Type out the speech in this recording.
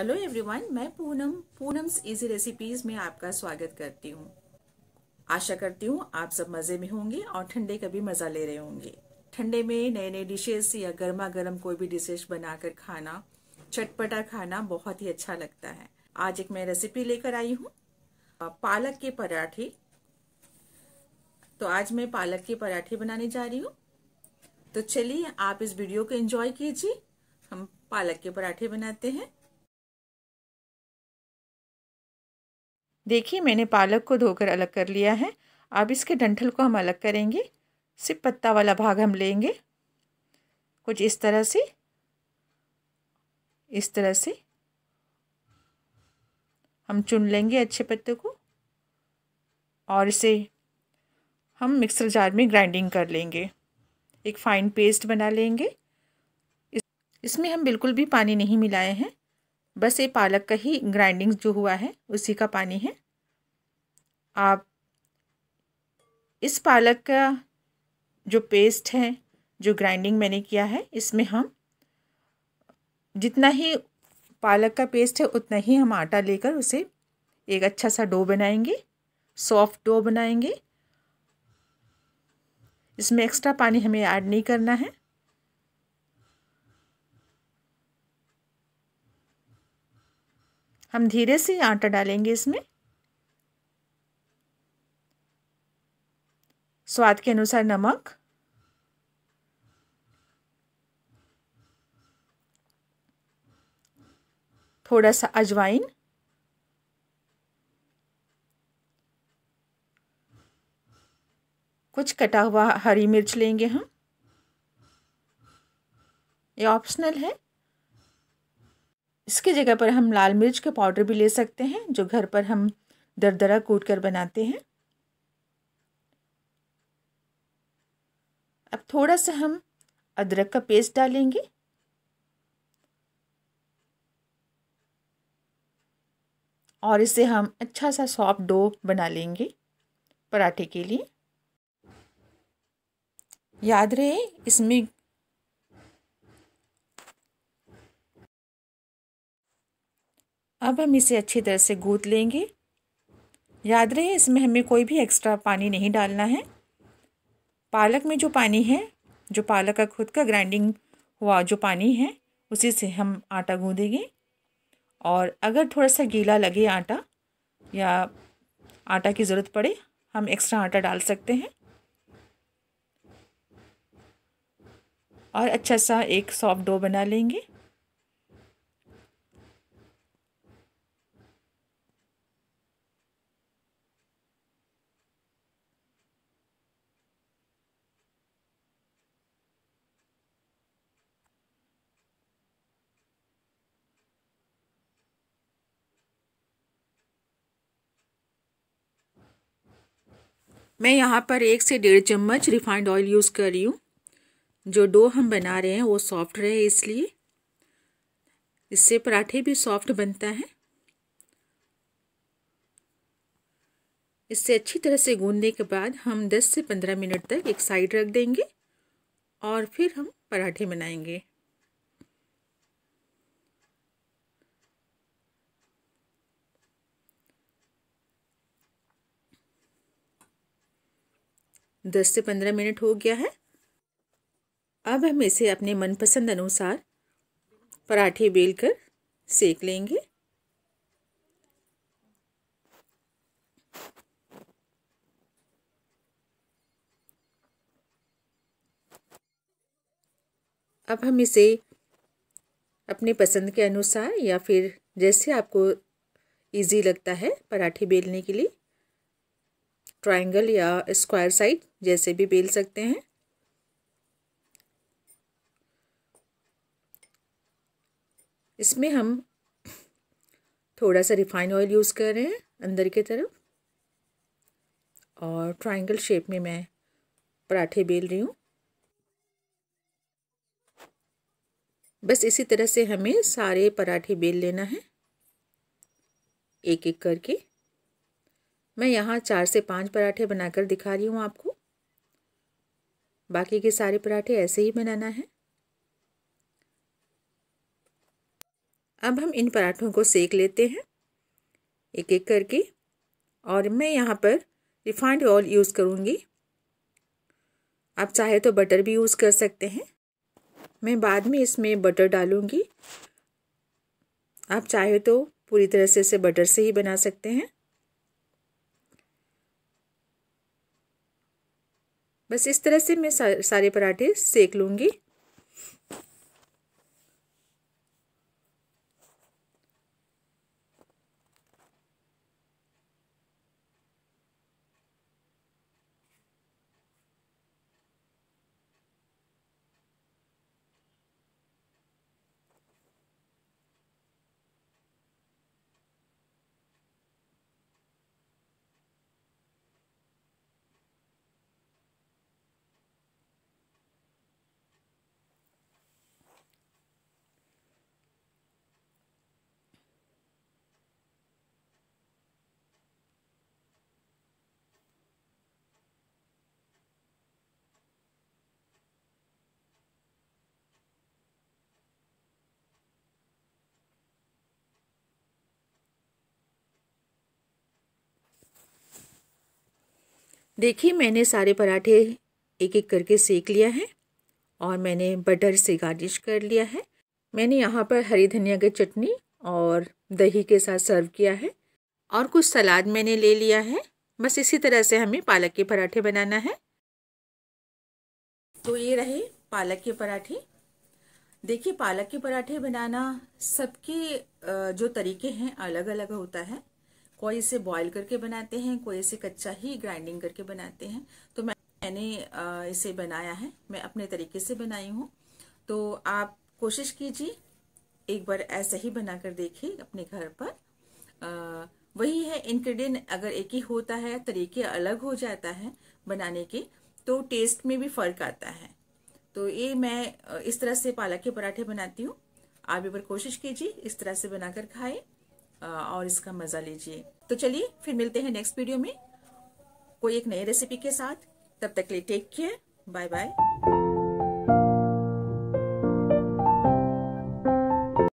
hello everyone मैं Poonam Poonam's easy recipes में आपका स्वागत करती हूँ आशा करती हूँ आप सब मज़े में होंगे और ठंडे का भी मज़ा ले रहे होंगे ठंडे में नए नए डिशेस या गर्मा गर्म कोई भी डिशेस बनाकर खाना चटपटा खाना बहुत ही अच्छा लगता है आज एक मैं रेसिपी लेकर आई हूँ पालक के पराठे तो आज मैं पालक के पराठे बनाने जा रही हूँ तो चलिए आप इस वीडियो को एंजॉय कीजिए हम पालक के पराठे बनाते हैं देखिए मैंने पालक को धोकर अलग कर लिया है अब इसके डंठल को हम अलग करेंगे सिर्फ पत्ता वाला भाग हम लेंगे कुछ इस तरह से इस तरह से हम चुन लेंगे अच्छे पत्ते को और इसे हम मिक्सर जार में ग्राइंडिंग कर लेंगे एक फ़ाइन पेस्ट बना लेंगे इसमें हम बिल्कुल भी पानी नहीं मिलाए हैं बस ये पालक का ही ग्राइंडिंग जो हुआ है उसी का पानी है आप इस पालक का जो पेस्ट है जो ग्राइंडिंग मैंने किया है इसमें हम जितना ही पालक का पेस्ट है उतना ही हम आटा लेकर उसे एक अच्छा सा डो बनाएंगे सॉफ्ट डो बनाएंगे इसमें एक्स्ट्रा पानी हमें ऐड नहीं करना है हम धीरे से आटा डालेंगे इसमें स्वाद के अनुसार नमक थोड़ा सा अजवाइन कुछ कटा हुआ हरी मिर्च लेंगे हम ये ऑप्शनल है इसके जगह पर हम लाल मिर्च का पाउडर भी ले सकते हैं जो घर पर हम दरदरा कूट कर बनाते हैं अब थोड़ा सा हम अदरक का पेस्ट डालेंगे और इसे हम अच्छा सा सॉफ्ट डो बना लेंगे पराठे के लिए याद रहे इसमें अब हम इसे अच्छी तरह से गूँथ लेंगे याद रहे इसमें हमें कोई भी एक्स्ट्रा पानी नहीं डालना है पालक में जो पानी है जो पालक का खुद का ग्राइंडिंग हुआ जो पानी है उसी से हम आटा गूँधेंगे और अगर थोड़ा सा गीला लगे आटा या आटा की ज़रूरत पड़े हम एक्स्ट्रा आटा डाल सकते हैं और अच्छा सा एक सॉफ्ट डो बना लेंगे मैं यहाँ पर एक से डेढ़ चम्मच रिफाइंड ऑयल यूज़ कर रही हूँ जो डो हम बना रहे हैं वो सॉफ्ट रहे इसलिए इससे पराठे भी सॉफ्ट बनता है इससे अच्छी तरह से गूंदने के बाद हम 10 से 15 मिनट तक एक साइड रख देंगे और फिर हम पराठे बनाएंगे 10 से 15 मिनट हो गया है अब हम इसे अपने मनपसंद अनुसार पराठे बेलकर सेक लेंगे अब हम इसे अपने पसंद के अनुसार या फिर जैसे आपको इजी लगता है पराठे बेलने के लिए ट्राइंगल या स्क्वायर साइड जैसे भी बेल सकते हैं इसमें हम थोड़ा सा रिफाइन ऑयल यूज़ कर रहे हैं अंदर की तरफ और ट्राइंगल शेप में मैं पराठे बेल रही हूँ बस इसी तरह से हमें सारे पराठे बेल लेना है एक एक करके मैं यहाँ चार से पाँच पराठे बनाकर दिखा रही हूँ आपको बाकी के सारे पराठे ऐसे ही बनाना है अब हम इन पराठों को सेक लेते हैं एक एक करके और मैं यहाँ पर रिफाइंड ऑयल यूज़ करूँगी आप चाहे तो बटर भी यूज़ कर सकते हैं मैं बाद में इसमें बटर डालूँगी आप चाहे तो पूरी तरह से इसे बटर से ही बना सकते हैं बस इस तरह से मैं सारे पराठे सेक लूँगी देखिए मैंने सारे पराठे एक एक करके सेक लिया है और मैंने बटर से गार्निश कर लिया है मैंने यहाँ पर हरी धनिया की चटनी और दही के साथ सर्व किया है और कुछ सलाद मैंने ले लिया है बस इसी तरह से हमें पालक के पराठे बनाना है तो ये रहे पालक के पराठे देखिए पालक के पराठे बनाना सबके जो तरीके हैं अलग अलग होता है कोई इसे बॉईल करके बनाते हैं कोई इसे कच्चा ही ग्राइंडिंग करके बनाते हैं तो मैं मैंने इसे बनाया है मैं अपने तरीके से बनाई हूँ तो आप कोशिश कीजिए एक बार ऐसे ही बना कर देखिए अपने घर पर आ, वही है इनग्रीडियंट अगर एक ही होता है तरीके अलग हो जाता है बनाने के तो टेस्ट में भी फर्क आता है तो ये मैं इस तरह से पालक के पराठे बनाती हूँ आप एक बार कोशिश कीजिए इस तरह से बनाकर खाएं और इसका मजा लीजिए तो चलिए फिर मिलते हैं नेक्स्ट वीडियो में कोई एक नई रेसिपी के साथ तब तक के लिए टेक केयर बाय बाय